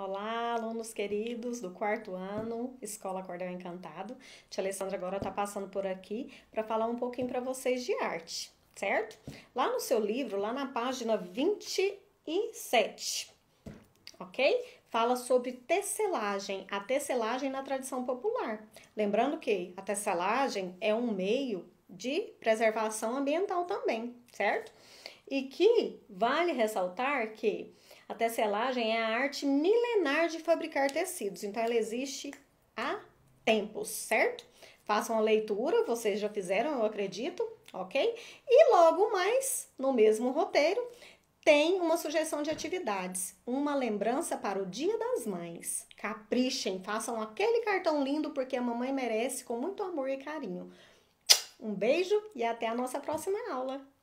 Olá, alunos queridos do quarto ano, Escola Cordel Encantado. Tia Alessandra agora está passando por aqui para falar um pouquinho para vocês de arte, certo? Lá no seu livro, lá na página 27, ok? Fala sobre tecelagem, a tecelagem na tradição popular. Lembrando que a tecelagem é um meio de preservação ambiental também, certo? E que vale ressaltar que a tecelagem é a arte milenar de fabricar tecidos, então ela existe há tempos, certo? Façam a leitura, vocês já fizeram, eu acredito, ok? E logo mais, no mesmo roteiro, tem uma sugestão de atividades, uma lembrança para o Dia das Mães. Caprichem, façam aquele cartão lindo porque a mamãe merece com muito amor e carinho. Um beijo e até a nossa próxima aula.